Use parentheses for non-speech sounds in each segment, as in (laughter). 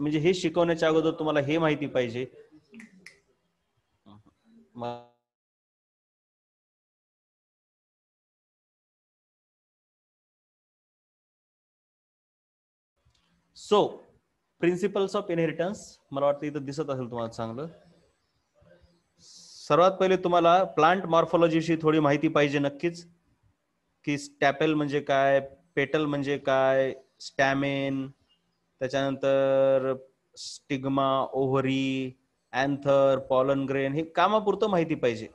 म्हणजे हे शिकवण्याच्या अगोदर तुम्हाला हे माहिती पाहिजे सो प्रिन्सिपल्स ऑफ इनहेरिटन्स मला वाटतं इथं दिसत असेल तुम्हाला चांगलं सर्वात पहिले तुम्हाला प्लांट मॉर्फॉलॉजीशी थोडी माहिती पाहिजे नक्कीच की स्टॅपेल म्हणजे काय पेटल म्हणजे काय स्टॅमेन त्याच्यानंतर stigma ovary anther pollen grain हे कामापुरतं माहिती पाहिजे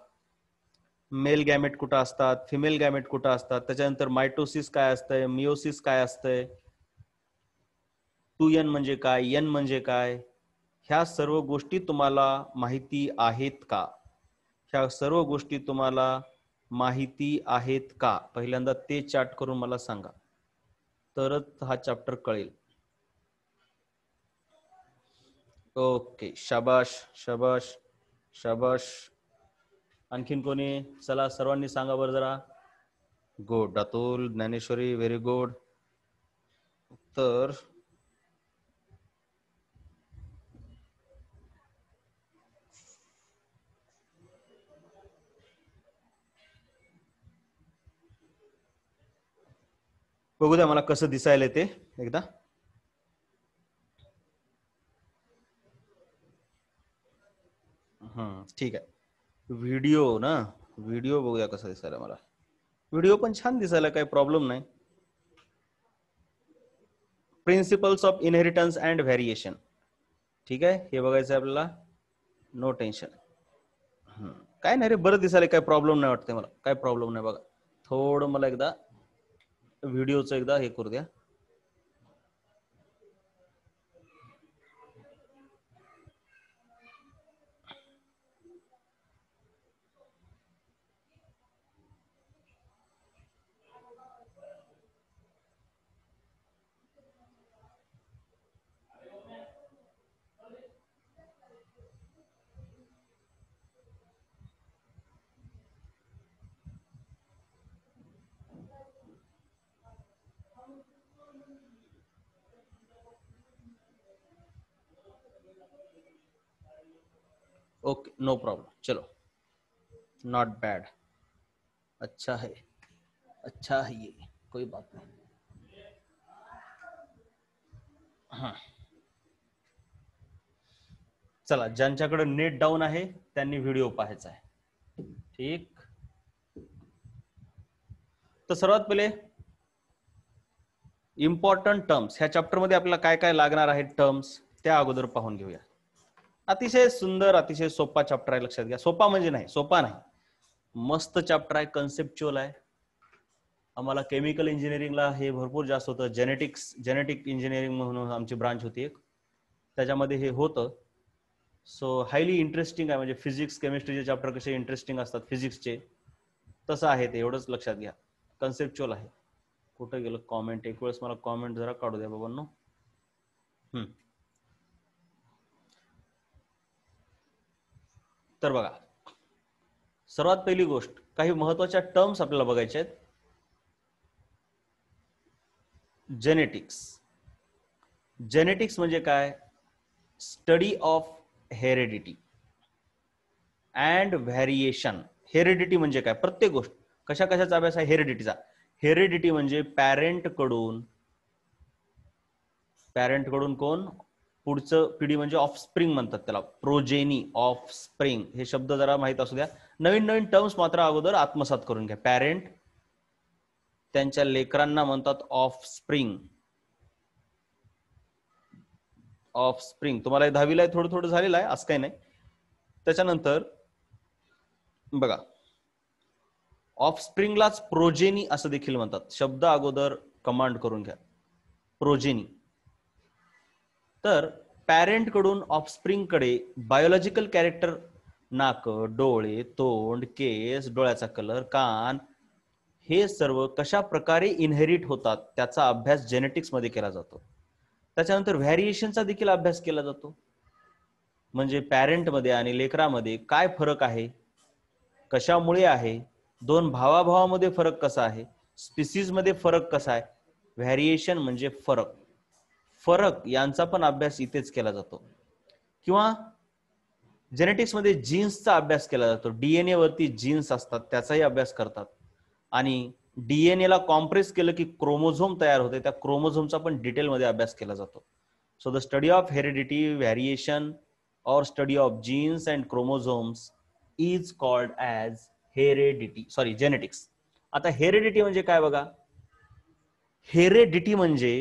मेल गॅमेट कुठं असतात फिमेल गॅमेट कुठं असतात त्याच्यानंतर मायटोसिस काय असतंय मिओसिस काय असतंय टू एन म्हणजे काय एन म्हणजे काय ह्या सर्व गोष्टी तुम्हाला माहिती आहेत का ह्या सर्व गोष्टी तुम्हाला माहिती आहेत का पहिल्यांदा ते चार्ट करून मला सांगा तरच हा चॅप्टर कळेल ओके शाबाश शाबाश शाबाश आणखीन कोणी चला सर्वांनी सांगा बरं जरा good Atul Dnyaneshwari very good तर बघू द्या मला कसं दिसायला ते एकदा ठीक आहे व्हिडिओ ना व्हिडिओ बघूया कसा दिसायला मला व्हिडिओ पण छान दिसायला काही प्रॉब्लेम नाही principles of inheritance and variation ठीक आहे हे बघायचं आपल्याला नो टेन्शन काय नाही रे बरं दिसायला काय प्रॉब्लेम नाही वाटते मला काय प्रॉब्लेम नाही बघा थोडं मला एकदा व्हिडिओचं एकदा हे करू द्या ओके नो प्रॉब्लम चलो नॉट बैड अच्छा है अच्छा है ये कोई बात नहीं हां चला ज्यांच्याकडे नेट डाऊन आहे त्यांनी व्हिडिओ पाहायचा आहे ठीक तर सर्वात पहिले इम्पॉर्टंट टर्म्स ह्या चॅप्टरमध्ये आपल्याला काय काय लागणार आहे टर्म्स त्या अगोदर पाहून घेऊया अतिशय सुंदर अतिशय सोपा चॅप्टर आहे लक्षात घ्या सोपा म्हणजे नाही सोपा नाही मस्त चॅप्टर आहे कन्सेप्च्युअल आहे आम्हाला केमिकल इंजिनिअरिंगला हे भरपूर जास्त होतं जेनेटिक्स जेनेटिक इंजिनिअरिंग म्हणून आमची ब्रांच होती एक त्याच्यामध्ये हे होतं सो हायली इंटरेस्टिंग आहे म्हणजे फिजिक्स केमिस्ट्रीचे चॅप्टर कसे इंटरेस्टिंग असतात फिजिक्सचे तसं आहे ते एवढंच लक्षात घ्या कन्सेप्च्युअल आहे कुठं गेलं कॉमेंट एक वेळेस मला कॉमेंट जरा काढू द्या बाबांनो तर बघा सर्वात पहिली गोष्ट काही महत्वाच्या टर्म्स आपल्याला बघायच्या आहेत जेनेटिक्स जेनेटिक्स म्हणजे काय study of heredity and variation heredity म्हणजे काय प्रत्येक गोष्ट कशा कशाचा अभ्यास आहे हेरिडिटीचा हेरिडिटी म्हणजे पॅरेंट कडून पॅरेंट कडून कोण पुढचं पिढी म्हणजे ऑफ स्प्रिंग म्हणतात त्याला प्रोजेनी ऑफ स्प्रिंग हे शब्द जरा माहीत असू द्या नवीन नवीन टर्म्स मात्र अगोदर आत्मसात करून घ्या पॅरेंट त्यांच्या लेकरांना म्हणतात ऑफ स्प्रिंग ऑफ स्प्रिंग तुम्हाला दहावीला थोडं थोडं झालेलं आहे असं काही नाही त्याच्यानंतर बघा ऑफ स्प्रिंगलाच प्रोजेनी असं देखील म्हणतात शब्द अगोदर कमांड करून घ्या प्रोजेनी तर पॅरेंट कडून ऑफस्प्रिंग कडे बायोलॉजिकल कॅरेक्टर नाक डोळे तोंड केस डोळ्याचा कलर कान हे सर्व कशा प्रकारे इनहेरिट होतात त्याचा अभ्यास जेनेटिक्स मध्ये केला जातो त्याच्यानंतर व्हॅरिएशनचा देखील अभ्यास केला जातो म्हणजे पॅरेंटमध्ये आणि लेकरामध्ये काय फरक आहे कशामुळे आहे दोन भावाभावामध्ये फरक कसा आहे स्पिसीज मध्ये फरक कसा आहे व्हॅरिएशन म्हणजे फरक फरक यांचा पण अभ्यास इथेच केला जातो किंवा जेनेटिक्समध्ये जीन्सचा अभ्यास केला जातो डीएनए वरती जीन्स असतात त्याचाही अभ्यास करतात आणि डीएनए ला कॉम्प्रेस केलं की क्रोमोझोम तयार होते त्या क्रोमोझोमचा पण डिटेलमध्ये अभ्यास केला जातो so the study of heredity variation और study of genes and chromosomes is called as heredity sorry genetics आता हेरेडिटी म्हणजे काय बघा हेरेडिटी म्हणजे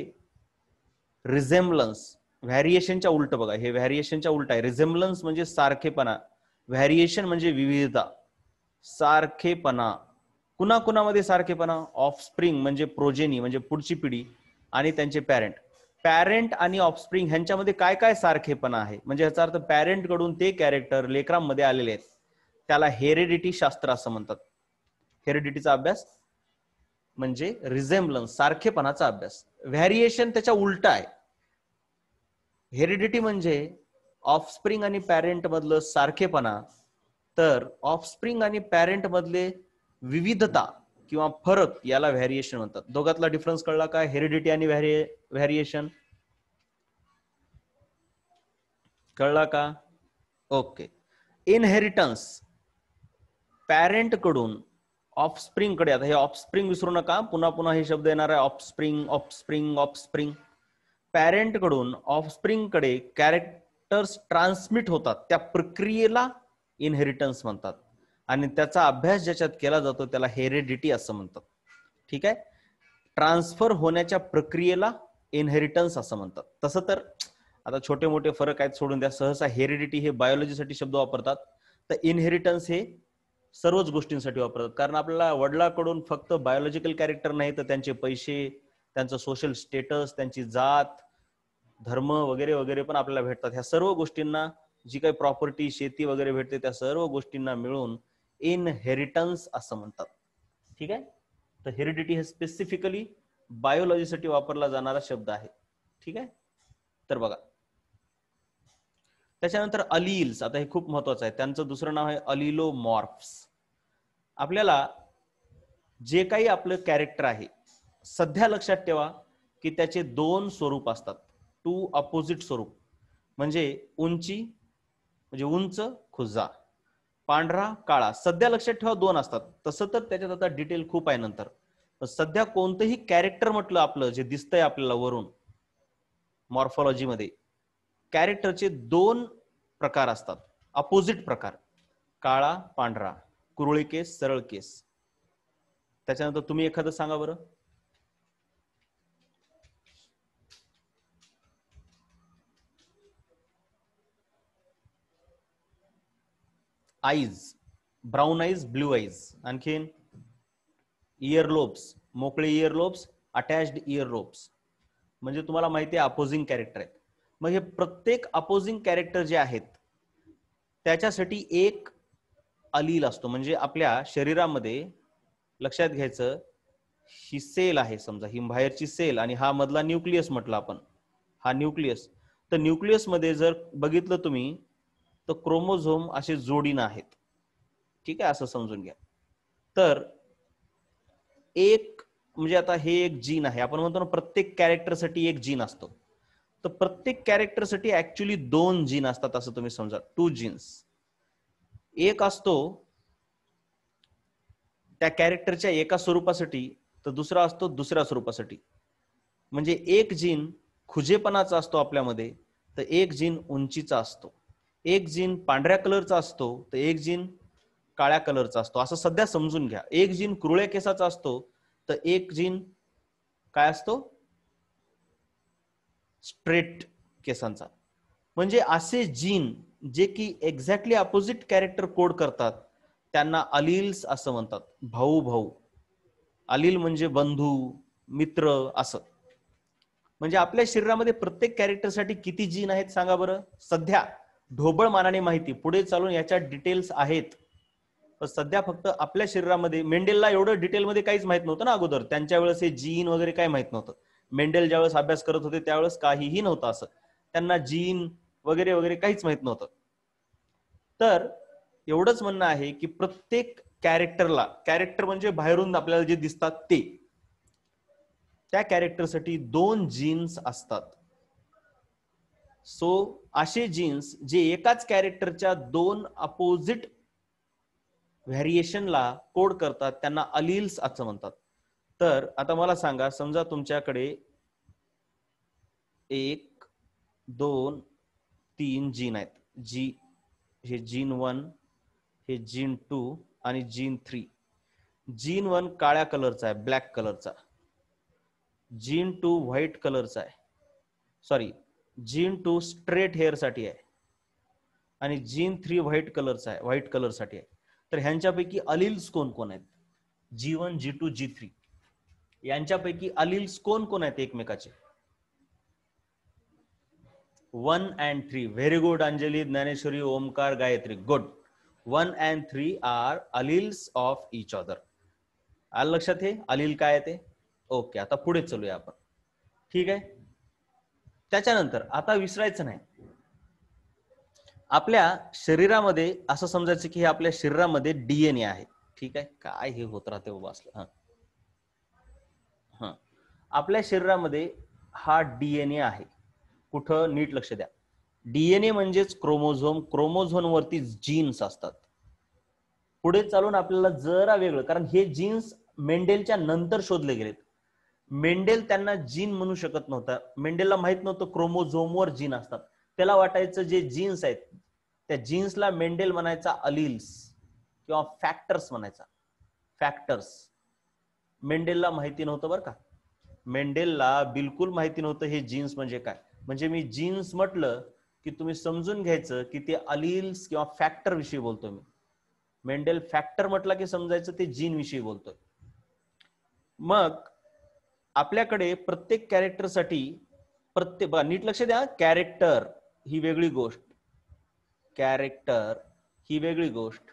रिझेम्बलन्स व्हॅरिएशनच्या उलट बघा हे व्हॅरिएशनच्या उलट आहे रिझेम्बलन्स म्हणजे सारखेपणा व्हॅरिएशन म्हणजे विविधता सारखेपणा कुणा कुणामध्ये सारखेपणा ऑफस्प्रिंग म्हणजे प्रोजेनी म्हणजे पुढची पिढी आणि त्यांचे पॅरेंट पॅरेंट आणि ऑफस्प्रिंग ह्यांच्यामध्ये काय काय सारखेपणा आहे म्हणजे याचा अर्थ कडून ते कॅरेक्टर लेकरांमध्ये आलेले आहेत त्याला हेरिडिटी शास्त्र असं म्हणतात हेरिडिटीचा अभ्यास म्हणजे रिझेम्बलन्स सारखेपणाचा अभ्यास व्हॅरिएशन त्याच्या उलट आहे हेरिडिटी म्हणजे ऑफस्प्रिंग आणि पॅरेंट मधलं सारखेपणा तर ऑफस्प्रिंग आणि पॅरेंट मधले विविधता किंवा फरक याला व्हॅरिएशन म्हणतात दोघातला डिफरन्स कळला का हेरिडिटी आणि व्हॅरिएशन कळला का ओके इनहेरिटन्स पॅरेंट कडून ऑफस्प्रिंग कडे आता हे ऑफस्प्रिंग विसरू नका पुन्हा पुन्हा हे शब्द येणार आहे ऑफस्प्रिंग ऑफस्प्रिंग ऑफस्प्रिंग कडून ऑफस्प्रिंग कडे कॅरेक्टर्स ट्रान्समिट होतात त्या प्रक्रियेला इनहेरिटन्स म्हणतात आणि त्याचा अभ्यास ज्याच्यात केला जातो त्याला हेरिडिटी असं म्हणतात ठीक आहे ट्रान्सफर होण्याच्या प्रक्रियेला इनहेरिटन्स असं म्हणतात तसं तर आता छोटे मोठे फरक आहेत सोडून द्या सहसा हेरिडिटी हे बायोलॉजीसाठी शब्द वापरतात तर इनहेरिटन्स हे सर्वच गोष्टींसाठी वापरतात कारण आपल्याला वडिलाकडून फक्त बायोलॉजिकल कॅरेक्टर नाही तर त्यांचे पैसे त्यांचं सोशल स्टेटस त्यांची जात धर्म वगैरे वगैरे पण आपल्याला भेटतात ह्या सर्व गोष्टींना जी काही प्रॉपर्टी शेती वगैरे भेटते त्या सर्व गोष्टींना मिळून इनहेरिटन्स असं म्हणतात ठीक आहे तर हेरिडिटी हे स्पेसिफिकली बायोलॉजीसाठी वापरला जाणारा शब्द आहे ठीक आहे तर बघा त्याच्यानंतर अलिल्स आता हे खूप महत्वाचं आहे त्यांचं दुसरं नाव आहे अलिलो मॉर्फ्स आपल्याला जे काही आपलं कॅरेक्टर आहे सध्या लक्षात ठेवा की त्याचे दोन स्वरूप असतात टू अपोजिट स्वरूप म्हणजे उंची म्हणजे उंच खुजा पांढरा काळा सध्या लक्षात ठेवा दोन असतात तसं तर त्याच्यात आता डिटेल खूप आहे नंतर सध्या कोणतंही कॅरेक्टर म्हटलं आपलं जे दिसतंय आपल्याला वरून मॉर्फॉलॉजीमध्ये कॅरेक्टरचे दोन प्रकार असतात अपोजिट प्रकार काळा पांढरा कुरुळी केस सरळ केस त्याच्यानंतर तुम्ही एखादं सांगा बरं eyes brown eyes blue eyes आणखीन इयर लोब्स मोकळे ear lobes attached ear lobes म्हणजे तुम्हाला माहिती आहे अपोजिंग कॅरेक्टर आहेत मग हे प्रत्येक अपोजिंग कॅरेक्टर जे आहेत त्याच्यासाठी एक अलील असतो म्हणजे आपल्या शरीरामध्ये लक्षात घ्यायचं ही सेल आहे समजा ही बाहेरची सेल आणि हा मधला न्यूक्लियस म्हटलं आपण हा न्यूक्लियस तर न्यूक्लियसमध्ये जर बघितलं तुम्ही तर क्रोमोझोम असे जोडीनं आहेत ठीक आहे असं समजून घ्या तर एक म्हणजे आता हे एक जीन आहे आपण म्हणतो ना प्रत्येक कॅरेक्टरसाठी एक जीन असतो तर प्रत्येक कॅरेक्टरसाठी ऍक्च्युली दोन जीन असतात असं तुम्ही समजा टू जीन्स एक असतो त्या कॅरेक्टरच्या एका स्वरूपासाठी तर दुसरा असतो दुसऱ्या स्वरूपासाठी म्हणजे एक जीन खुजेपणाचा असतो आपल्यामध्ये तर एक जीन उंचीचा असतो एक जीन पांढऱ्या कलरचा असतो तर एक जीन काळ्या कलरचा असतो असं सध्या समजून घ्या एक जीन कुरळ्या केसाचा असतो तर एक जीन काय असतो स्ट्रेट केसांचा म्हणजे असे जीन जे की एक्झॅक्टली अपोजिट कॅरेक्टर कोड करतात त्यांना अलिल्स असं म्हणतात भाऊ भाऊ अलिल म्हणजे बंधू मित्र असं म्हणजे आपल्या शरीरामध्ये प्रत्येक कॅरेक्टरसाठी किती जीन आहेत सांगा बरं सध्या ढोबळ मानाने माहिती पुढे चालून याच्या डिटेल्स आहेत पण सध्या फक्त आपल्या शरीरामध्ये मेंडेलला एवढं डिटेलमध्ये काहीच माहित नव्हतं ना अगोदर त्यांच्या वेळेस हे जीन वगैरे काय माहित नव्हतं मेंडेल ज्यावेळेस अभ्यास करत होते त्यावेळेस काहीही नव्हतं असं त्यांना जीन वगैरे वगैरे काहीच माहित नव्हतं तर एवढंच म्हणणं आहे की प्रत्येक कॅरेक्टरला कॅरेक्टर म्हणजे बाहेरून आपल्याला जे दिसतात ते त्या कॅरेक्टरसाठी दोन जीन्स असतात सो असे जीन्स जे एकाच कॅरेक्टरच्या दोन अपोजिट व्हॅरिएशनला कोड करतात त्यांना अलिल्स असं म्हणतात तर आता मला सांगा समजा तुमच्याकडे एक दोन तीन जीन आहेत जी हे जीन वन हे जीन टू आणि जीन थ्री जीन वन काळ्या कलरचा आहे ब्लॅक कलरचा जीन टू व्हाईट कलरचा आहे सॉरी जीन टू स्ट्रेट साठी आहे आणि जीन थ्री व्हाईट कलरचा आहे व्हाईट साठी आहे तर ह्यांच्यापैकी अलिल्स कोण कोण आहेत G one G two G three यांच्यापैकी अलिल्स कोण कोण आहेत एकमेकाचे one and three very good Anjali Dnyaneshwari Omkar Gayatri good one and three are alleles of each other आलं लक्षात हे अलिल काय ते ओके आता पुढे चलूया आपण ठीक आहे त्याच्यानंतर आता विसरायचं नाही आपल्या शरीरामध्ये असं समजायचं की हे आपल्या शरीरामध्ये डीएनए आहे ठीक आहे काय हे होत राहते बाबा असलं हा आपल्या शरीरामध्ये हा डीएनए आहे कुठं नीट लक्ष द्या डीएनए म्हणजेच क्रोमोझोम क्रोमोझोम वरती जीन्स असतात पुढे चालून आपल्याला जरा वेगळं कारण हे जीन्स मेंडेलच्या नंतर शोधले गेलेत मेंडेल त्यांना जीन म्हणू शकत नव्हता मेंडेलला माहित नव्हतं क्रोमोझोमवर जीन असतात त्याला वाटायचं जे जीन्स आहेत त्या जीन्सला मेंडेल म्हणायचा अलिल्स किंवा फॅक्टर्स म्हणायचा फॅक्टर्स मेंडेलला माहिती नव्हतं बरं का मेंडेलला बिलकुल माहिती नव्हतं हे जीन्स म्हणजे काय म्हणजे मी जीन्स म्हटलं की तुम्ही समजून घ्यायचं की ते अलिल्स किंवा फॅक्टर विषयी बोलतोय मी मेंडेल फॅक्टर म्हटला की समजायचं ते जीन विषयी बोलतोय मग आपल्याकडे प्रत्येक कॅरेक्टरसाठी प्रत्येक नीट लक्ष द्या कॅरेक्टर ही वेगळी गोष्ट कॅरेक्टर ही वेगळी गोष्ट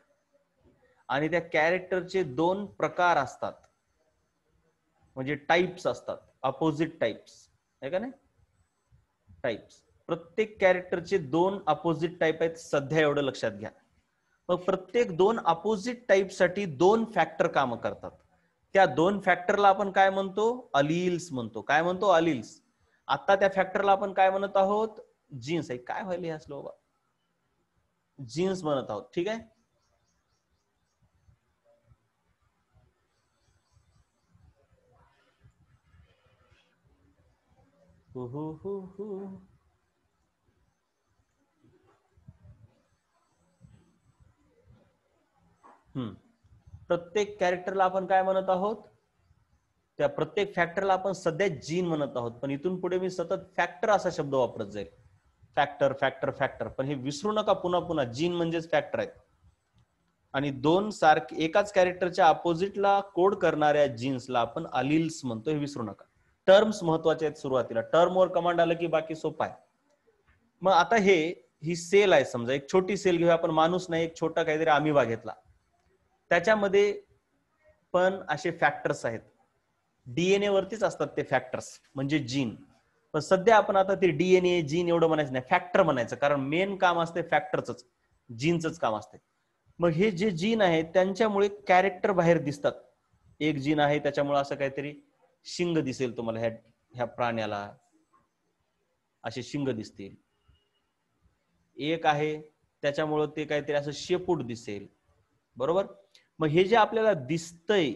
आणि त्या कॅरेक्टरचे दोन प्रकार असतात म्हणजे टाइप्स असतात अपोजिट टाइप्स आहे का नाही टाइप्स प्रत्येक कॅरेक्टरचे दोन अपोजिट टाइप आहेत सध्या एवढं लक्षात घ्या मग प्रत्येक दोन अपोजिट साठी दोन फॅक्टर काम करतात त्या दोन फॅक्टरला आपण काय म्हणतो अलिल्स म्हणतो काय म्हणतो अलिल्स आता त्या फॅक्टरला आपण काय म्हणत आहोत जीन्स आहे काय व्हायला ह्या स्लो जीन्स म्हणत आहोत ठीक आहे हम्म प्रत्येक कॅरेक्टरला आपण काय म्हणत आहोत त्या प्रत्येक फॅक्टरला आपण सध्या जीन म्हणत आहोत पण इथून पुढे मी सतत फॅक्टर असा शब्द वापरत जाईल फॅक्टर फॅक्टर फॅक्टर पण हे विसरू नका पुन्हा पुन्हा जीन म्हणजेच फॅक्टर आहेत आणि दोन सारखे एकाच कॅरेक्टरच्या अपोजिटला कोड करणाऱ्या जीन्सला आपण अलिल्स म्हणतो हे विसरू नका टर्म्स महत्वाचे आहेत सुरुवातीला टर्मवर कमांड आलं की बाकी सोपं आहे मग आता हे ही सेल आहे समजा एक छोटी सेल घेऊ आपण माणूस नाही एक छोटा काहीतरी आम्ही घेतला त्याच्यामध्ये पण असे फॅक्टर्स आहेत डीएनए वरतीच असतात ते फॅक्टर्स म्हणजे जीन पण सध्या आपण आता ते डीएनए जीन एवढं म्हणायचं नाही फॅक्टर म्हणायचं कारण मेन काम असते फॅक्टरच जीनच काम असते मग हे जे जीन आहे त्यांच्यामुळे कॅरेक्टर बाहेर दिसतात एक जीन आहे त्याच्यामुळे असं काहीतरी शिंग दिसेल तुम्हाला ह्या ह्या प्राण्याला असे शिंग दिसतील एक आहे त्याच्यामुळं ते काहीतरी असं शेपूट दिसेल बरोबर मग हे जे आपल्याला दिसतंय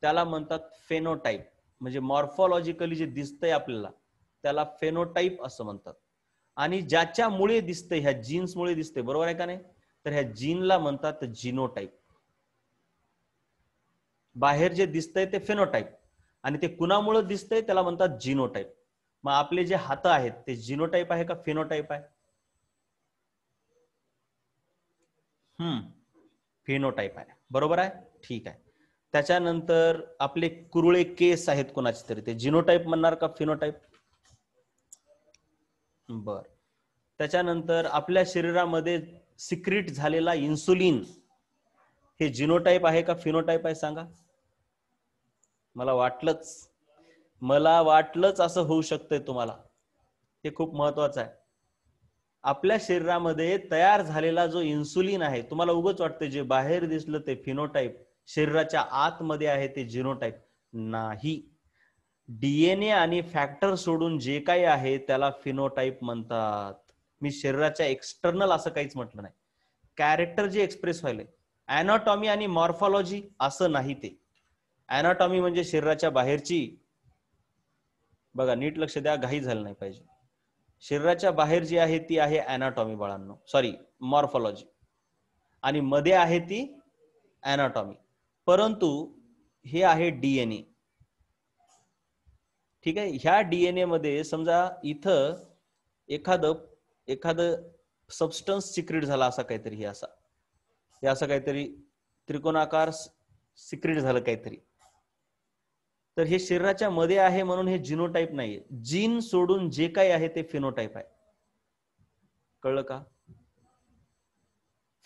त्याला म्हणतात फेनोटाईप म्हणजे मॉर्फॉलॉजिकली जे दिसतंय आपल्याला त्याला फेनोटाईप असं म्हणतात आणि ज्याच्यामुळे दिसतंय ह्या जीन्समुळे दिसतंय बरोबर आहे का नाही तर ह्या जीनला म्हणतात जिनोटाईप बाहेर जे दिसतंय ते फेनोटाईप आणि ते कुणामुळे दिसतंय त्याला म्हणतात जिनोटाईप मग आपले जे हात आहेत ते जिनोटाईप आहे का फेनोटाईप आहे हम्म फिनोटाईप आहे बरोबर आहे ठीक आहे त्याच्यानंतर आपले कुरुळे केस आहेत कोणाचे तरी ते जिनोटाईप म्हणणार का फिनोटाईप बर त्याच्यानंतर आपल्या शरीरामध्ये सिक्रिट झालेला इन्सुलिन हे जिनोटाईप आहे का फिनोटाईप आहे सांगा मला वाटलंच मला वाटलंच असं होऊ शकतंय तुम्हाला हे खूप महत्वाचं आहे आपल्या शरीरामध्ये तयार झालेला जो इन्सुलिन आहे तुम्हाला उगच वाटतं जे बाहेर दिसलं ते फिनोटाईप शरीराच्या आतमध्ये आहे ते जिनोटाईप नाही डीएनए आणि फॅक्टर सोडून जे काही आहे त्याला फिनोटाईप म्हणतात मी शरीराच्या एक्सटर्नल असं काहीच म्हटलं नाही कॅरेक्टर जे एक्सप्रेस व्हायले अॅनाटॉमी आणि मॉर्फॉलॉजी असं नाही ते अॅनॉटॉमी म्हणजे शरीराच्या बाहेरची बघा नीट लक्ष द्या घाई झालं नाही पाहिजे शरीराच्या बाहेर जी आहे ती आहे अॅनाटॉमी बाळांनो सॉरी मॉर्फॉलॉजी आणि मध्ये आहे ती अॅनाटॉमी परंतु हे आहे डीएनए ठीक आहे ह्या डीएनए मध्ये समजा इथं एखादं एखाद सबस्टन्स सिक्रिट झाला असा काहीतरी हे असा हे असं काहीतरी त्रिकोणाकार सिक्रेट झालं काहीतरी तर हे शरीराच्या मध्ये आहे म्हणून हे जिनोटाईप नाहीये जीन सोडून जे काही आहे ते फिनोटाईप आहे कळलं का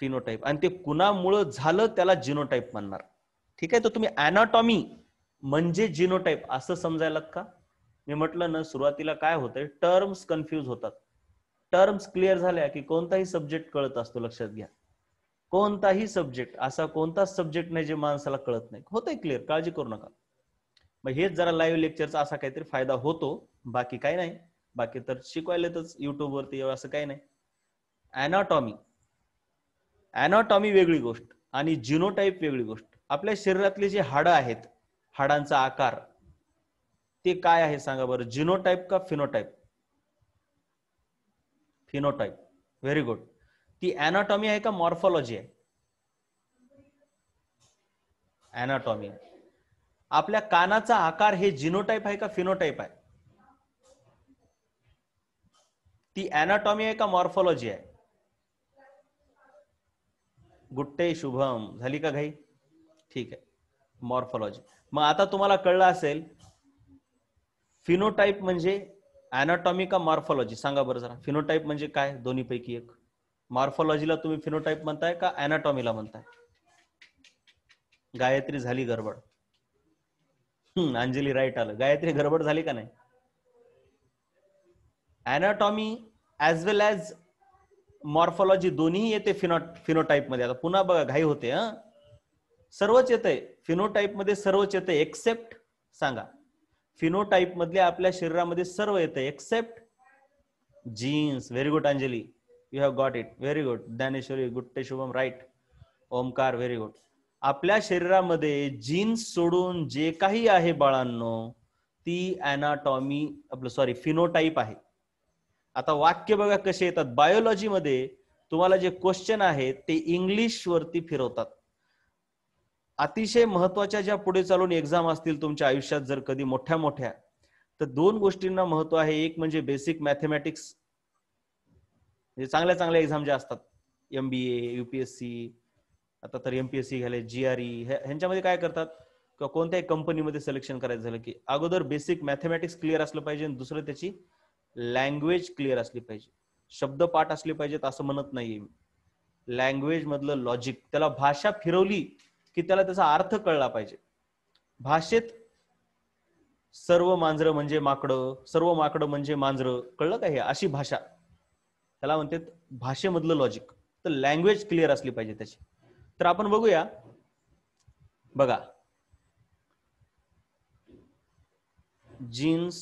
फिनोटाईप आणि ते कुणामुळं झालं त्याला जिनोटाईप म्हणणार ठीक आहे तर तुम्ही अनाटॉमी म्हणजे जिनोटाईप असं समजायलात का मी म्हटलं ना सुरुवातीला काय होतंय टर्म्स कन्फ्यूज होतात टर्म्स क्लिअर झाल्या की कोणताही सब्जेक्ट कळत असतो लक्षात घ्या कोणताही सब्जेक्ट असा कोणताच सब्जेक्ट नाही जे माणसाला कळत नाही आहे क्लिअर काळजी करू नका मग हेच जरा लाईव्ह लेक्चरचा असा काहीतरी फायदा होतो बाकी काही नाही बाकी तर शिकवायला तरच युट्यूबवरती असं काही नाही ॲनाटॉमी ॲनाटॉमी वेगळी गोष्ट आणि जिनोटाईप वेगळी गोष्ट आपल्या शरीरातले जे हाडं आहेत हाडांचा आकार ते काय आहे सांगा बरं जिनोटाईप का फिनोटाईप फिनोटाईप व्हेरी गुड ती अॅनाटॉमी आहे का मॉर्फॉलॉजी आहे ॲनाटॉमी आपल्या कानाचा आकार हे जिनोटाईप आहे का फिनोटाईप आहे ती अॅनाटॉमी आहे का मॉर्फॉलॉजी आहे गुट्टे शुभम झाली का घाई ठीक आहे मॉर्फॉलॉजी मग आता तुम्हाला कळलं असेल फिनोटाईप म्हणजे अनाटॉमी का मॉर्फॉलॉजी सांगा बरं जरा फिनोटाईप म्हणजे काय दोन्हीपैकी एक मॉर्फॉलॉजीला तुम्ही फिनोटाईप म्हणताय का अनाटॉमीला म्हणताय गायत्री झाली गडबड अंजली राईट आलं गायत्री गडबड झाली का नाही anatomy as well as morphology दोन्ही येते फिनो फिनोटाईप मध्ये आता पुन्हा बघा घाई होते हा सर्वच येते फिनोटाईप मध्ये सर्वच येते एक्सेप्ट सांगा फिनोटाईप मधल्या आपल्या शरीरामध्ये सर्व येते except genes very good Anjali you have got it very good Dnyaneshwari Gutte Shubham right Omkar very good आपल्या शरीरामध्ये जीन्स सोडून जे काही आहे बाळांनो ती अनाटॉमी आपलं सॉरी फिनोटाईप आहे आता वाक्य बघा कसे येतात बायोलॉजीमध्ये तुम्हाला जे क्वेश्चन आहेत ते इंग्लिश वरती फिरवतात अतिशय महत्वाच्या ज्या पुढे चालून एक्झाम असतील तुमच्या आयुष्यात जर कधी मोठ्या मोठ्या तर दोन गोष्टींना महत्व आहे एक म्हणजे बेसिक मॅथमॅटिक्स म्हणजे चांगल्या चांगल्या एक्झाम ज्या असतात एमबीए युपीएससी आता तर एमपीएससी घ्यायला जी आर ई ह्यांच्यामध्ये काय करतात किंवा कोणत्याही कंपनीमध्ये सिलेक्शन करायचं झालं की अगोदर बेसिक मॅथमॅटिक्स क्लिअर असलं पाहिजे आणि दुसरं त्याची लँग्वेज क्लिअर असली पाहिजे शब्द पाठ असले पाहिजेत असं म्हणत नाहीये लँग्वेज मधलं लॉजिक त्याला भाषा फिरवली की त्याला त्याचा अर्थ कळला पाहिजे भाषेत सर्व मांजर म्हणजे माकडं सर्व माकडं म्हणजे मांजर कळलं का हे अशी भाषा त्याला म्हणतात भाषेमधलं लॉजिक तर लँग्वेज क्लिअर असली पाहिजे त्याची तर आपण बघूया बघा genes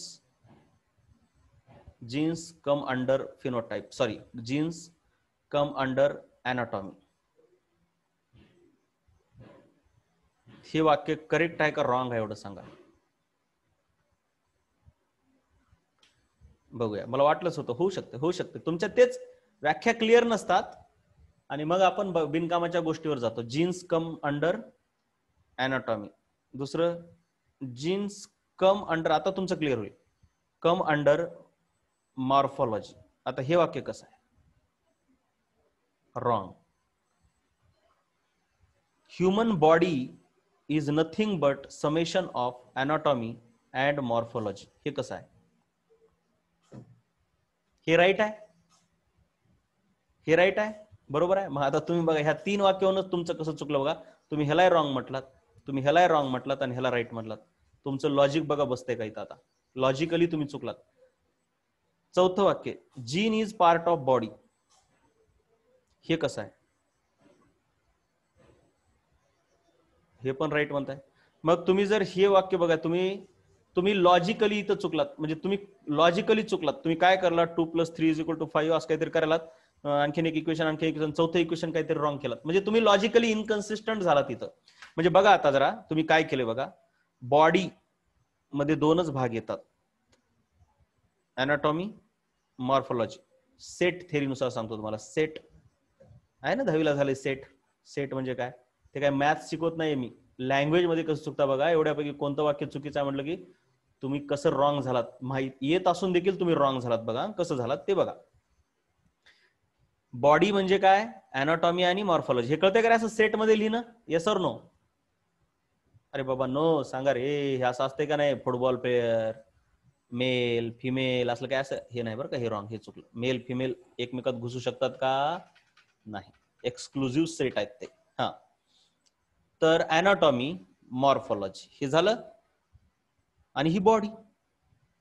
genes come under phenotype sorry genes come under anatomy हे वाक्य करेक्ट आहे का रॉंग आहे एवढं सांगा बघूया मला वाटलंच होतं होऊ शकतं होऊ शकते तुमच्या तेच व्याख्या क्लिअर नसतात आणि मग आपण बिनकामाच्या गोष्टीवर जातो जीन्स कम अंडर अॅनाटॉमी दुसरं जीन्स कम अंडर आता तुमचं क्लिअर होईल कम अंडर मॉर्फॉलॉजी आता हे वाक्य कसं आहे wrong human body is nothing but summation of anatomy and morphology हे कसं आहे हे राईट आहे हे राईट आहे बरोबर आहे मग आता तुम्ही बघा ह्या तीन वाक्यावरूनच तुमचं कसं चुकलं बघा तुम्ही ह्यालाय रॉंग म्हटलात तुम्ही ह्यालाय रॉंग म्हटलात आणि ह्याला राईट म्हटलात तुमचं लॉजिक बघा बसते का इथं आता लॉजिकली तुम्ही चुकलात चौथं वाक्य gene is part of body हे कसं आहे हे पण राईट म्हणताय मग तुम्ही जर हे वाक्य बघा तुम्ही तुम्ही लॉजिकली इथं चुकलात म्हणजे तुम्ही लॉजिकली चुकलात तुम्ही काय करला two plus three is equal to five असं काहीतरी करायलात आणखीन एक इक्वेशन आणखी इक्वेशन चौथं इक्वेशन काहीतरी रॉंग केलं म्हणजे तुम्ही लॉजिकली इनकन्सिस्टंट झाला तिथं म्हणजे बघा आता जरा तुम्ही काय केले बघा बॉडी मध्ये दोनच भाग येतात अनाटॉमी मॉर्फॉलॉजी सेट थेरीनुसार सांगतो तुम्हाला सेट आहे ना दहावीला झाले सेट सेट म्हणजे काय ते काय मॅथ शिकवत नाही मी लँग्वेजमध्ये कसं चुकता बघा एवढ्यापैकी कोणतं वाक्य चुकीचं आहे म्हटलं की तुम्ही कसं रॉंग झालात माहीत येत असून देखील तुम्ही रॉंग झालात बघा कसं झालात ते बघा बॉडी म्हणजे काय अनाटॉमी आणि मॉर्फॉलॉजी हे कळते का असं सेट मध्ये लिहिणं येस और नो अरे बाबा नो सांगा रे हे असं असते का नाही फुटबॉल प्लेयर मेल फिमेल असलं काय असं हे नाही बरं का हे रॉंग हे चुकलं मेल फिमेल एकमेकात घुसू शकतात का नाही एक्सक्लुझिव्ह सेट आहेत ते हा तर अनाटॉमी मॉर्फॉलॉजी हे झालं आणि ही बॉडी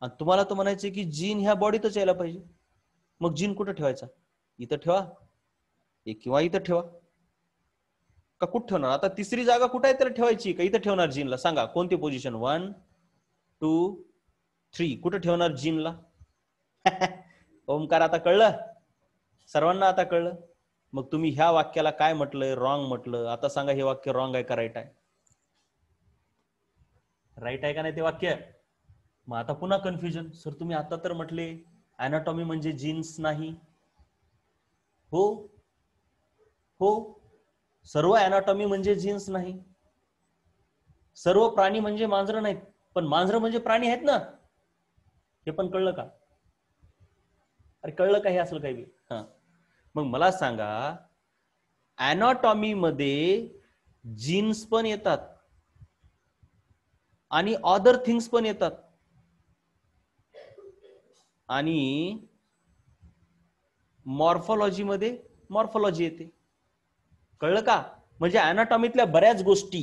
आणि तुम्हाला तर म्हणायचं की जीन ह्या बॉडीतच यायला पाहिजे मग जीन कुठं ठेवायचा इथं ठेवा एक किंवा इथं ठेवा का कुठं ठेवणार आता तिसरी जागा कुठं आहे तर ठेवायची का इथं ठेवणार जीनला सांगा कोणती पोझिशन वन टू थ्री कुठं ठेवणार जीनला (laughs) ओंकार आता कळलं सर्वांना आता कळलं मग तुम्ही ह्या वाक्याला काय म्हटलंय रॉंग म्हटलं आता सांगा हे वाक्य रॉंग आहे का राईट आहे राईट आहे का नाही ते वाक्य मग आता पुन्हा कन्फ्युजन सर तुम्ही आता तर म्हटले अनाटॉमी म्हणजे जीन्स नाही हो हो सर्व अनाटॉमी म्हणजे जीन्स नाही सर्व प्राणी म्हणजे मांजर नाहीत पण मांजर म्हणजे प्राणी आहेत ना हे पण कळलं का अरे कळलं का हे असलं काही हा मग मला सांगा मध्ये जीन्स पण येतात आणि अदर थिंग्स पण येतात आणि मॉर्फॉलॉजीमध्ये मॉर्फॉलॉजी येते कळलं का म्हणजे अॅनाटॉमीतल्या बऱ्याच गोष्टी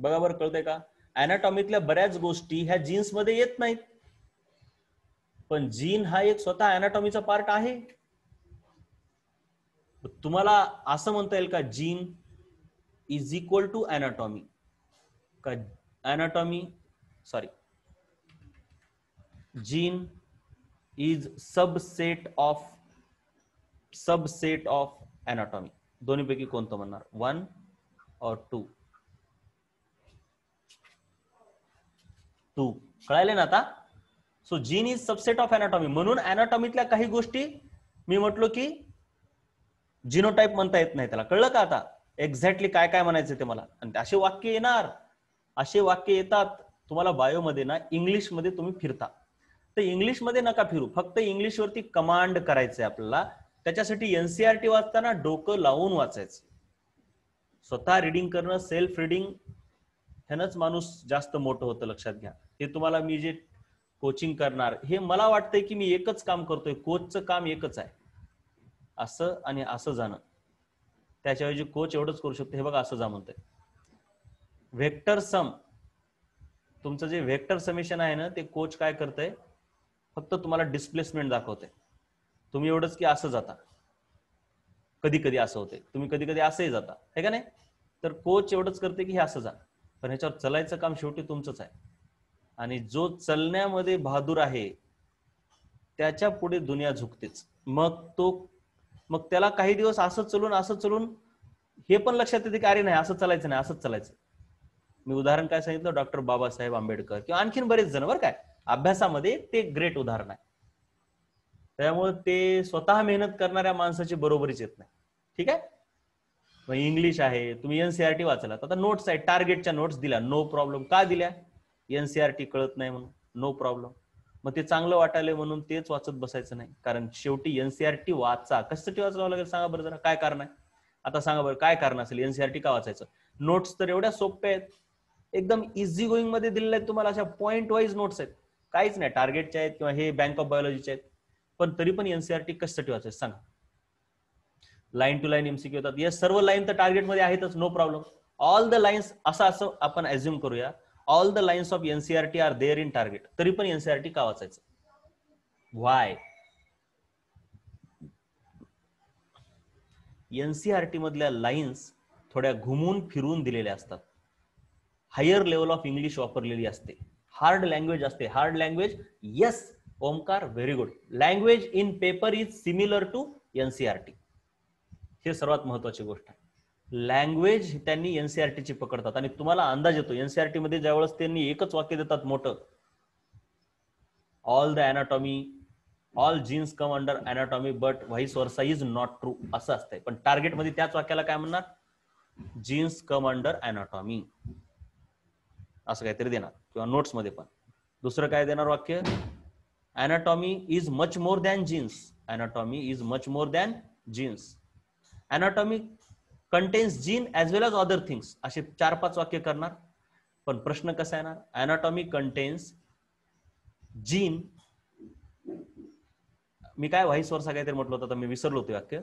बघा बरं कळतंय का अॅनाटॉमीतल्या बऱ्याच गोष्टी ह्या मध्ये येत नाहीत पण जीन हा एक स्वतः अॅनाटॉमीचा पार्ट आहे तुम्हाला असं म्हणता येईल का gene is equal to anatomy का anatomy sorry gene is subset of subset of anatomy पैकी कोणतं म्हणणार वन और टू टू कळायले ना आता so gene is subset of anatomy म्हणून एनाटॉमीतल्या काही गोष्टी मी म्हटलो की जिनोटाईप म्हणता येत नाही त्याला कळलं का आता एक्झॅक्टली काय काय म्हणायचं ते मला आणि असे वाक्य येणार असे वाक्य येतात तुम्हाला बायोमध्ये ना इंग्लिशमध्ये तुम्ही फिरता तर इंग्लिशमध्ये नका फिरू फक्त इंग्लिशवरती कमांड करायचंय आपल्याला त्याच्यासाठी एनसीआरटी e वाचताना डोकं लावून वाचायचं स्वतः रिडिंग करणं सेल्फ रिडिंग ह्यानंच माणूस जास्त मोठं होतं लक्षात घ्या हे तुम्हाला मी जे कोचिंग करणार हे मला वाटतंय की मी एकच काम करतोय कोचचं काम एकच आहे असं आणि असं जाणं त्याच्याऐवजी कोच एवढंच करू शकतो हे बघा असं जा म्हणतोय व्हेक्टर सम तुमचं जे व्हेक्टर समिशन आहे ना ते कोच काय करतंय फक्त तुम्हाला डिस्प्लेसमेंट दाखवते तुम्ही एवढंच की असं जाता कधी कधी असं होते तुम्ही कधी कधी असंही जाता हे का नाही तर कोच एवढंच करते की हे असं जा पण ह्याच्यावर चलायचं काम शेवटी तुमचंच आहे आणि जो चलण्यामध्ये बहादूर आहे त्याच्या पुढे दुनिया झुकतेच मग तो मग त्याला काही दिवस असं चलून असं चलून हे पण लक्षात येते की अरे नाही असं चलायचं नाही असंच चलायचं मी उदाहरण काय सांगितलं डॉक्टर बाबासाहेब आंबेडकर किंवा आणखीन बरेच जण बरं काय अभ्यासामध्ये ते ग्रेट उदाहरण आहे त्यामुळे ते स्वतः मेहनत करणाऱ्या माणसाची बरोबरीच येत नाही ठीक आहे मग इंग्लिश आहे तुम्ही एनसीआरटी e वाचलात आता नोट्स आहे टार्गेटच्या नोट्स दिल्या नो प्रॉब्लेम का दिल्या एनसीआरटी e कळत नाही म्हणून नो प्रॉब्लेम मग ते चांगलं वाटायला म्हणून तेच वाचत बसायचं नाही कारण शेवटी एनसीआरटी e वाचा कशासाठी वाचावं लागेल सांगा बरं जरा काय कारण आहे आता सांगा बरं काय कारण असेल एनसीआरटी का वाचायचं नोट्स तर एवढ्या सोप्या आहेत एकदम इझी गोईंग मध्ये दिलेल्या आहेत तुम्हाला अशा पॉईंट वाईज नोट्स आहेत काहीच नाही टार्गेटचे आहेत किंवा हे बँक ऑफ बायोलॉजीचे आहेत पण तरी पण एनसीआरटी e कशासाठी वाचायचं सांगा लाईन टू लाईन एमसीक्यू होतात या सर्व लाईन तर टार्गेटमध्ये आहेतच no problem all the lines असं असं आपण अज्युम करूया all the lines of NCERT are there in target तरी पण एनसीआरटी e का वाचायचं वाय एनसीआरटी e मधल्या लाईन्स थोड्या घुमून फिरून दिलेल्या असतात हायर लेवल ऑफ इंग्लिश वापरलेली असते हार्ड लँग्वेज असते hard language yes Omkar very good language in paper is similar to NCERT हे सर्वात महत्वाची गोष्ट आहे लँग्वेज त्यांनी e ची पकडतात आणि तुम्हाला अंदाज येतो एनसीआरटी e मध्ये ज्यावेळेस त्यांनी एकच वाक्य देतात मोठं all the anatomy all genes come under anatomy but vice versa is not true असं असतंय पण टार्गेटमध्ये त्याच वाक्याला काय म्हणणार जीन्स कम अंडर अनाटॉमी असं काहीतरी देणार किंवा नोट्स मध्ये पण दुसरं काय देणार वाक्य anatomy is much more than genes anatomy is much more than genes anatomy contains gene as well as other things असे चार पाच वाक्य करणार पण प्रश्न कसा येणार अनाटॉमी कंटेन्स जीन मी काय व्हाईस वर सांगायचं म्हटलं होतं मी विसरलो होते वाक्य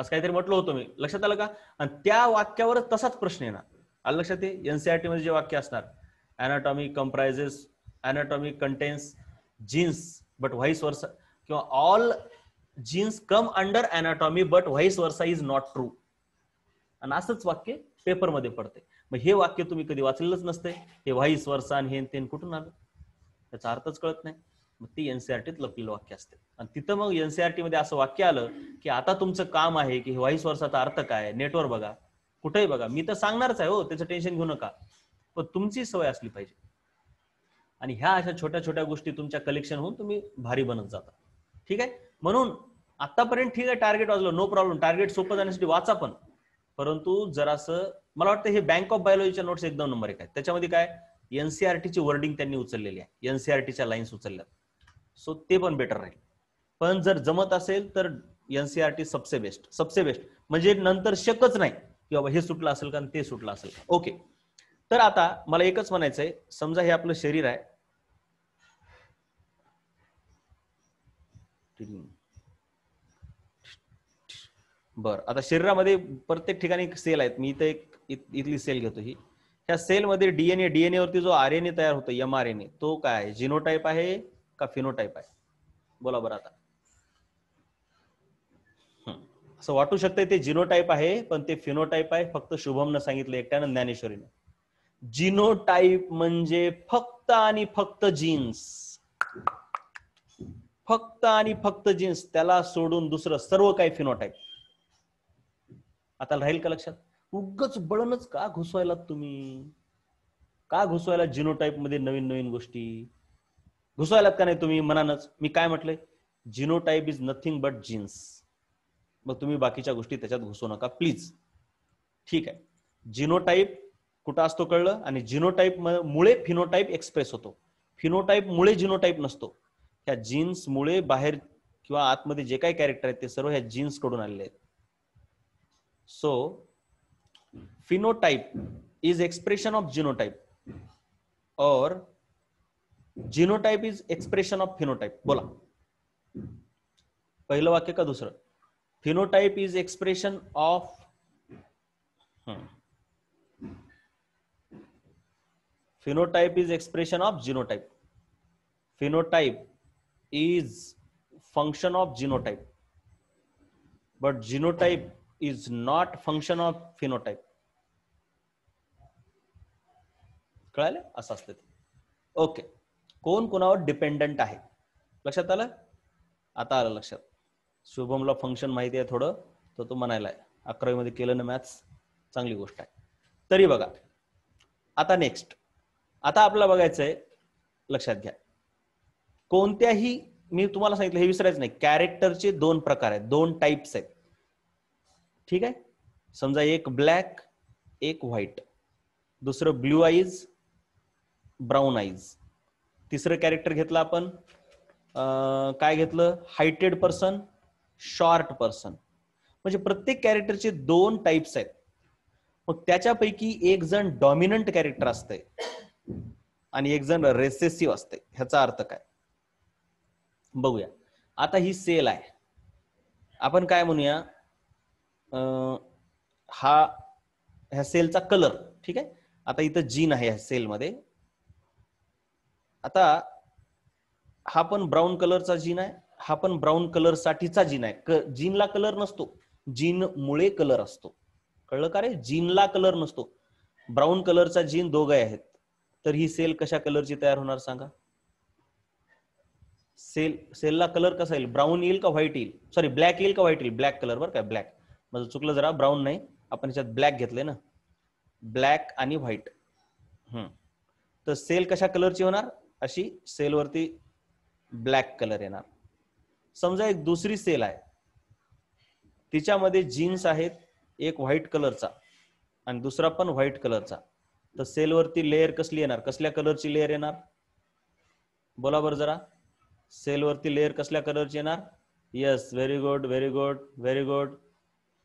असं काहीतरी म्हटलं होतं मी लक्षात आलं का आणि त्या वाक्यावर तसाच प्रश्न येणार आलं लक्षात एनसीआरटी e मध्ये जे वाक्य असणार anatomy comprises anatomy contains genes but vice versa किंवा all genes come under anatomy but vice versa is not true आणि असंच वाक्य पेपरमध्ये पडते मग हे वाक्य तुम्ही कधी वाचलेलंच नसते हे व्हाईस वर्सा आणि हे कुठून आलं त्याचा अर्थच कळत नाही मग ती एनसीआरटीत e लपलेलं वाक्य असते आणि तिथं मग एनसीआरटी e मध्ये असं वाक्य आलं की आता तुमचं काम आहे की वाईस वर्षाचा अर्थ काय नेटवर बघा कुठेही बघा मी तर सांगणारच आहे हो त्याचं टेन्शन घेऊ नका पण तुमची सवय असली पाहिजे आणि ह्या अशा छोट्या छोट्या गोष्टी तुमच्या कलेक्शन होऊन तुम्ही भारी बनत जाता ठीक आहे म्हणून आतापर्यंत ठीक आहे टार्गेट वाजलं नो प्रॉब्लेम टार्गेट सोपं जाण्यासाठी वाचा पण परंतु जरासं मला वाटतं हे बँक ऑफ बायोलॉजीच्या नोट्स एकदम नंबर एक आहेत त्याच्यामध्ये काय एनसीआरटीची e वर्डिंग त्यांनी उचललेली आहे एनसीआरटीच्या लाईन्स उचलल्यात सो ते पण बेटर राहील पण जर जमत असेल तर एनसीआरटी e सबसे बेस्ट सबसे बेस्ट म्हणजे नंतर शकच नाही की बाबा हे सुटलं असेल का ते सुटलं असेल ओके तर आता मला एकच म्हणायचं आहे समजा हे आपलं शरीर आहे बर आता शरीरामध्ये प्रत्येक ठिकाणी सेल आहेत मी इथं एक इथली सेल घेतो ही ह्या सेलमध्ये डीएनए डीएनए वरती जो आर एन ए तयार होतो एम आर एन ए तो काय जिनोटाईप आहे का फिनोटाईप आहे बोला बर आता असं वाटू शकते ते जिनोटाईप आहे पण ते फिनोटाईप आहे फक्त शुभमनं सांगितलं एकट्यानं ज्ञानेश्वरीने जिनोटाईप म्हणजे फक्त आणि फक्त जीन्स फक्त आणि फक्त जीन्स त्याला सोडून दुसरं सर्व काही फिनोटाईप आता राहील का लक्षात उगच बळणच का घुसवायला तुम्ही का घुसवायला जिनोटाईप मध्ये नवीन नवीन गोष्टी घुसवायलात का नाही तुम्ही मनानच मी काय म्हटलंय genotype is nothing but genes मग तुम्ही बाकीच्या गोष्टी त्याच्यात घुसू नका प्लीज ठीक आहे जिनोटाईप कुठं असतो कळलं आणि जिनोटाईप मुळे फिनोटाईप एक्सप्रेस होतो फिनोटाईप मुळे जिनोटाईप नसतो ह्या मुळे बाहेर किंवा आतमध्ये जे काही कॅरेक्टर आहेत ते सर्व ह्या जीन्स कडून आलेले आहेत so phenotype is expression of genotype और genotype is expression of phenotype बोला पहिलं वाक्य का दुसरं phenotype is expression of phenotype is expression of genotype phenotype is function of genotype but genotype is not function of phenotype कळाले असं असतं okay कोण कोणावर डिपेंडंट आहे लक्षात आलं आता आलं लक्षात शुभमला फंक्शन माहिती आहे थोडं तर तो म्हणायला आहे अकरावीमध्ये केलं ना मॅथ्स चांगली गोष्ट आहे तरी बघा आता नेक्स्ट आता आपल्याला बघायचं आहे लक्षात घ्या कोणत्याही मी तुम्हाला सांगितलं हे विसरायचं नाही कॅरेक्टरचे दोन प्रकार आहेत दोन टाईप्स आहेत ठीक आहे समजा एक ब्लॅक एक व्हाईट दुसरं ब्ल्यू आईज ब्राऊन आईज तिसरं कॅरेक्टर घेतलं आपण काय घेतलं हायटेड पर्सन शॉर्ट पर्सन म्हणजे प्रत्येक कॅरेक्टरचे दोन टाइप्स आहेत मग त्याच्यापैकी एक जण डॉमिनंट कॅरेक्टर असते आणि एक जण रेसेसिव्ह असते ह्याचा अर्थ काय बघूया आता ही सेल आहे आपण काय म्हणूया हा ह्या सेलचा कलर ठीक आहे आता इथं जीन आहे ह्या सेलमध्ये आता हा पण ब्राऊन कलरचा जीन आहे हा पण ब्राऊन कलर साठीचा जीन आहे जीनला कलर नसतो जीन मुळे कलर असतो कळलं का रे जीनला कलर नसतो ब्राऊन कलरचा जीन दोघे आहेत तर ही सेल कशा कलरची तयार होणार सांगा सेल सेलला कलर कसा येईल ब्राऊन येईल का व्हाईट येईल सॉरी ब्लॅक येईल का व्हाईट येईल ब्लॅक कलर बरं काय ब्लॅक माझं चुकलं जरा ब्राऊन नाही आपण याच्यात ब्लॅक घेतले ना ब्लॅक आणि व्हाईट हम्म तर सेल कशा कलरची होणार अशी सेलवरती ब्लॅक कलर येणार समजा एक दुसरी सेल आहे तिच्यामध्ये जीन्स आहेत एक व्हाईट कलरचा आणि दुसरा पण व्हाईट कलरचा तर सेलवरती लेअर कसली येणार कसल्या कलरची लेअर येणार बोला बरं जरा सेलवरती लेअर कसल्या कलरची येणार yes very good very good very good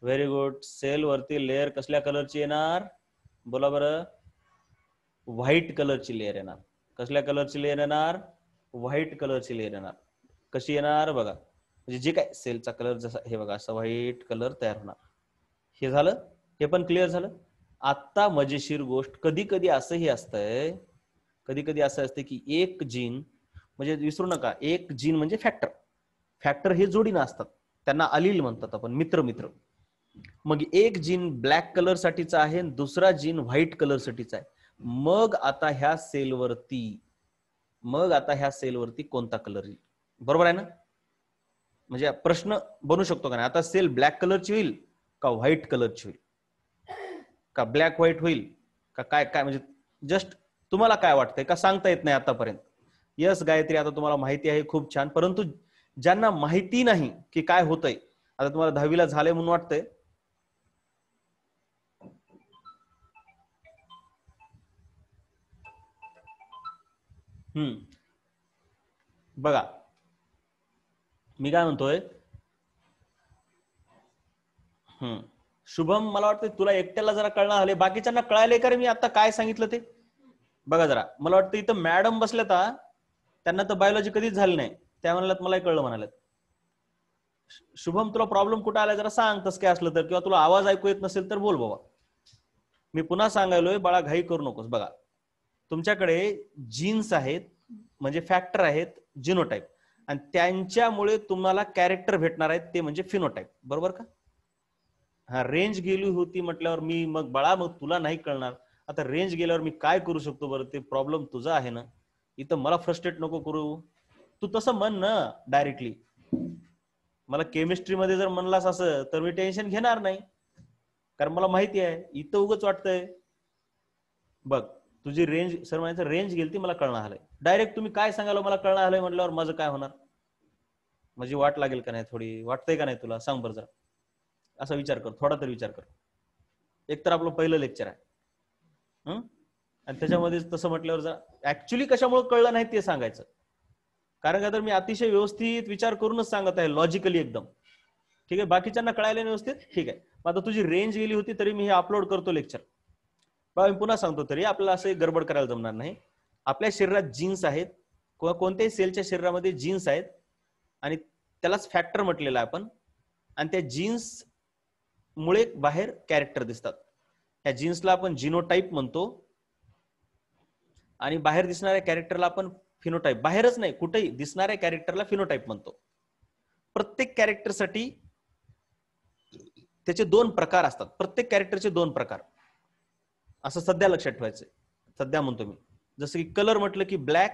very good सेलवरती लेअर कसल्या कलरची येणार बोला बर व्हाईट कलरची लेअर येणार कसल्या कलरची लेअर येणार व्हाईट कलरची लेअर येणार कशी येणार बघा म्हणजे जे काय सेलचा कलर जसा हे बघा असं व्हाईट कलर तयार होणार हे झालं हे पण क्लिअर झालं आत्ता मजेशीर गोष्ट कधी कधी असंही असतंय कधी कधी असं असतं की एक जीन म्हणजे विसरू नका एक जीन म्हणजे फॅक्टर फॅक्टर हे जोडीनं असतात त्यांना अलील म्हणतात आपण मित्र मित्र मग एक जीन ब्लॅक कलर साठीचा आहे दुसरा जीन व्हाईट कलर साठीचा आहे मग आता ह्या सेलवरती मग आता ह्या सेलवरती कोणता कलर येईल बरोबर आहे ना म्हणजे प्रश्न बनू शकतो का नाही आता सेल ब्लॅक कलरची होईल का व्हाईट कलरची होईल का ब्लॅक व्हाईट होईल का काय काय म्हणजे जस्ट तुम्हाला काय वाटतंय का सांगता येत नाही आतापर्यंत यस गायत्री आता तुम्हाला माहिती आहे खूप छान परंतु ज्यांना माहिती नाही की काय होतंय आता तुम्हाला दहावीला झाले म्हणून वाटतंय बघा मी काय म्हणतोय हम्म शुभम मला वाटतं तुला एकट्याला जरा कळणार आले बाकीच्यांना कळायले का रे मी आता काय सांगितलं ते बघा जरा मला वाटतं इथं मॅडम बसल्यात त्यांना तर बायोलॉजी कधीच झाली नाही त्या म्हणाल्यात मला कळलं म्हणाल्यात शुभम तुला प्रॉब्लेम कुठं आला जरा सांग तस काय असलं तर किंवा तुला आवाज ऐकू येत नसेल तर बोल बाबा मी पुन्हा सांगायलोय बाळा घाई करू नकोस बघा तुमच्याकडे जीन्स आहेत म्हणजे फॅक्टर आहेत जिनोटाईप आणि त्यांच्यामुळे तुम्हाला कॅरेक्टर भेटणार आहेत ते म्हणजे फिनोटाईप बरोबर का हा रेंज गेली होती म्हटल्यावर मी मग बाळा मग तुला नाही कळणार आता रेंज गेल्यावर मी काय करू शकतो बरं ते प्रॉब्लेम तुझा आहे ना इथं मला फ्रस्ट्रेट नको करू तू तसं म्हण ना डायरेक्टली मला केमिस्ट्रीमध्ये जर म्हणलास असं तर मी टेन्शन घेणार नाही कारण मला माहिती आहे इथं उगच वाटतंय बघ तुझी रेंज सर म्हणायचं रेंज गेली ती मला कळणं आलंय डायरेक्ट तुम्ही काय सांगाल मला कळणार आलंय म्हटल्यावर माझं काय होणार माझी वाट लागेल का नाही थोडी वाटतंय का नाही तुला सांग बरं जरा असा विचार कर थोडा तरी विचार कर एक तर आपलं पहिलं लेक्चर आहे आणि त्याच्यामध्ये तसं म्हटल्यावर जरा ऍक्च्युली कशामुळे कळलं नाही ते सांगायचं कारण का तर मी अतिशय व्यवस्थित विचार करूनच सांगत आहे लॉजिकली एकदम ठीक आहे बाकीच्यांना कळायला व्यवस्थित ठीक आहे आता तुझी रेंज गेली होती तरी मी हे अपलोड करतो लेक्चर बाबा मी पुन्हा सांगतो तरी आपल्याला असं गडबड करायला जमणार नाही आपल्या शरीरात जीन्स आहेत किंवा कोणत्याही सेलच्या शरीरामध्ये जीन्स आहेत आणि त्यालाच फॅक्टर म्हटलेला आपण आणि त्या जीन्स मुळे बाहेर कॅरेक्टर दिसतात त्या जीन्सला आपण जिनोटाईप म्हणतो आणि बाहेर दिसणाऱ्या कॅरेक्टरला आपण फिनोटाईप बाहेरच नाही कुठेही दिसणाऱ्या कॅरेक्टरला फिनोटाईप म्हणतो प्रत्येक कॅरेक्टरसाठी त्याचे दोन प्रकार असतात प्रत्येक कॅरेक्टरचे दोन प्रकार असं सध्या लक्षात ठेवायचंय सध्या म्हणतो मी जसं की कलर म्हटलं की ब्लॅक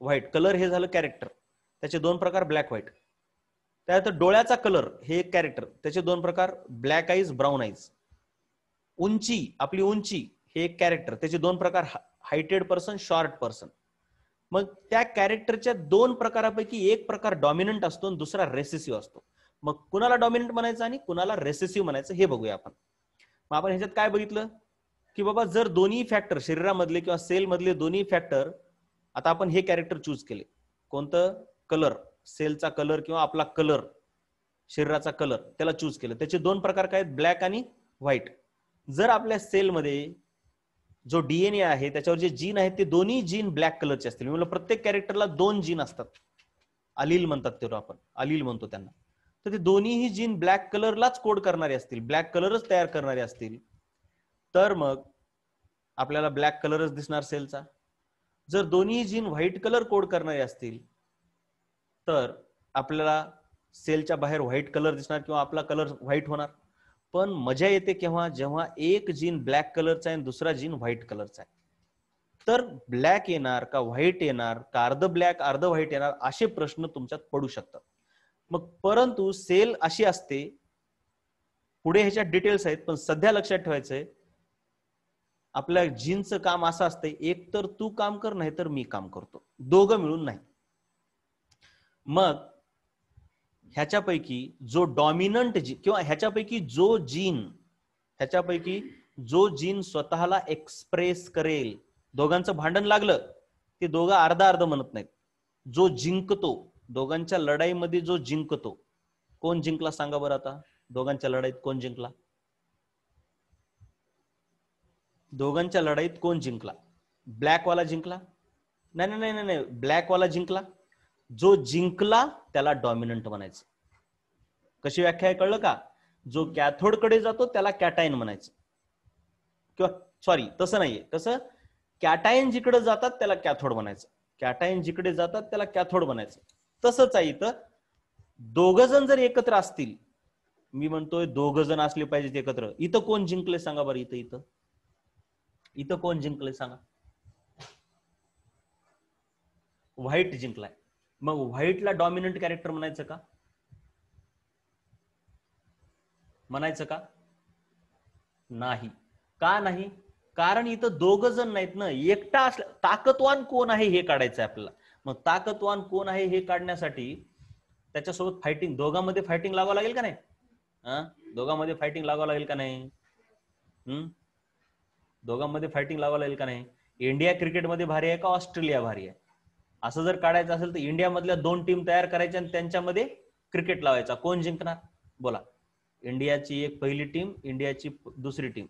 व्हाईट कलर हे झालं कॅरेक्टर त्याचे दोन प्रकार ब्लॅक व्हाईट त्यानंतर डोळ्याचा कलर हे एक कॅरेक्टर त्याचे दोन प्रकार ब्लॅक आईज ब्राऊन आईज उंची आपली उंची हे एक कॅरेक्टर त्याचे दोन प्रकार हायटेड पर्सन शॉर्ट पर्सन मग त्या कॅरेक्टरच्या दोन प्रकारापैकी एक प्रकार डॉमिनंट असतो आणि दुसरा रेसेसिव्ह असतो मग कुणाला डॉमिनंट म्हणायचं आणि कुणाला रेसेसिव्ह म्हणायचं हे बघूया आपण मग आपण ह्याच्यात काय बघितलं की बाबा जर दोन्ही फॅक्टर शरीरामधले किंवा सेलमधले दोन्ही फॅक्टर आता आपण हे कॅरेक्टर चूज केले कोणतं कलर सेलचा कलर किंवा आपला कलर शरीराचा कलर त्याला चूज केलं त्याचे दोन प्रकार काय आहेत ब्लॅक आणि व्हाईट जर आपल्या सेलमध्ये जो डीएनए आहे त्याच्यावर जे जीन आहेत ते दोन्ही जीन ब्लॅक कलरचे असतील म्हणजे प्रत्येक कॅरेक्टरला दोन जीन असतात अलील म्हणतात ते आपण अलील म्हणतो त्यांना तर ते दोन्हीही जीन ब्लॅक कलरलाच कोड करणारे असतील ब्लॅक कलरच तयार करणारे असतील तर मग आपल्याला ब्लॅक कलरच दिसणार सेलचा जर दोन्ही जीन व्हाईट कलर कोड करणारे असतील तर आपल्याला सेलच्या बाहेर व्हाईट कलर दिसणार किंवा आपला कलर व्हाईट होणार पण मजा येते केव्हा जेव्हा एक जीन ब्लॅक कलरचा आहे आणि दुसरा जीन व्हाईट कलरचा आहे तर ब्लॅक येणार का व्हाईट येणार का अर्ध ब्लॅक अर्ध व्हाईट येणार असे प्रश्न तुमच्यात पडू शकतात मग परंतु सेल अशी असते पुढे ह्याच्यात डिटेल्स आहेत पण सध्या लक्षात ठेवायचंय आपल्या जीनचं काम असं असतं एक तर तू काम कर नाही तर मी काम करतो दोघं मिळून नाही मग ह्याच्यापैकी जो डॉमिनंट जी किंवा ह्याच्यापैकी जो जीन ह्याच्यापैकी जो जीन स्वतःला एक्सप्रेस करेल दोघांचं भांडण लागलं ते दोघं अर्धा अर्ध म्हणत नाहीत जो जिंकतो दोघांच्या लढाईमध्ये जो जिंकतो कोण जिंकला सांगा बरं आता दोघांच्या लढाईत कोण जिंकला दोघांच्या लढाईत कोण जिंकला ब्लॅकवाला जिंकला नाही नाही नाही नाही ब्लॅकवाला जिंकला जो जिंकला त्याला डॉमिनंट म्हणायचं कशी व्याख्या आहे कळलं का जो कॅथोडकडे जातो त्याला कॅटाईन म्हणायचं किंवा सॉरी तसं नाहीये कसं कॅटाईन जिकडे जातात त्याला कॅथोड म्हणायचं कॅटाईन जिकडे जातात त्याला कॅथोड म्हणायचं तसंच आहे इथं दोघ जण जर एकत्र असतील मी म्हणतोय दोघ जण असले पाहिजेत एकत्र इथं कोण जिंकले सांगा बरं इथं इथं इथं कोण जिंकलंय सांगा व्हाईट जिंकलाय मग व्हाईटला डॉमिनंट कॅरेक्टर म्हणायचं का म्हणायचं का नाही का नाही कारण इथं दोघ जण नाहीत ना एकटा असला ताकदवान कोण आहे हे काढायचं आपल्याला मग ताकदवान कोण आहे हे काढण्यासाठी त्याच्यासोबत फायटिंग दोघांमध्ये फायटिंग लावावं लागेल का नाही दोघांमध्ये फायटिंग लावावं लागेल का नाही दोघांमध्ये फायटिंग लावायला येईल का नाही इंडिया क्रिकेटमध्ये भारी आहे का ऑस्ट्रेलिया भारी आहे असं जर काढायचं असेल तर इंडियामधल्या दोन टीम तयार करायच्या आणि त्यांच्यामध्ये क्रिकेट लावायचा कोण जिंकणार बोला इंडियाची एक पहिली टीम इंडियाची दुसरी टीम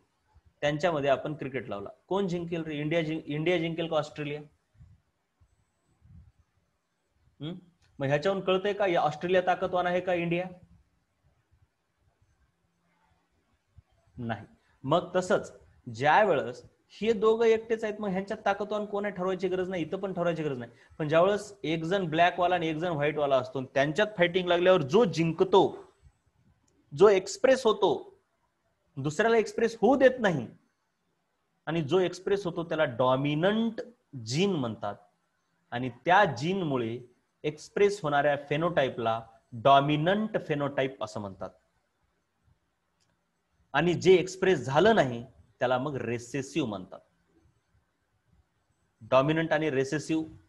त्यांच्यामध्ये आपण क्रिकेट लावला कोण जिंकेल रे इंडिया इंडिया जिंकेल का ऑस्ट्रेलिया मग ह्याच्याहून कळतंय का ऑस्ट्रेलिया ताकदवान आहे का इंडिया नाही मग तसंच ज्या वेळेस हे दोघं एकटेच आहेत मग ह्यांच्यात ताकदवान कोण आहे ठरवायची गरज नाही इथं पण ठरवायची गरज नाही पण वेळेस एक जण ब्लॅकवाला आणि एक जण वाला असतो त्यांच्यात फायटिंग लागल्यावर जो जिंकतो जो एक्सप्रेस होतो दुसऱ्याला एक्सप्रेस होऊ देत नाही आणि जो एक्सप्रेस होतो त्याला डॉमिनंट जीन म्हणतात आणि त्या जीनमुळे एक्सप्रेस होणाऱ्या फेनोटाईपला डॉमिनंट फेनोटाईप असं म्हणतात आणि जे एक्सप्रेस झालं नाही त्याला मग रेसेसिव्ह म्हणतात डॉमिनंट आणि रेसेसिव्ह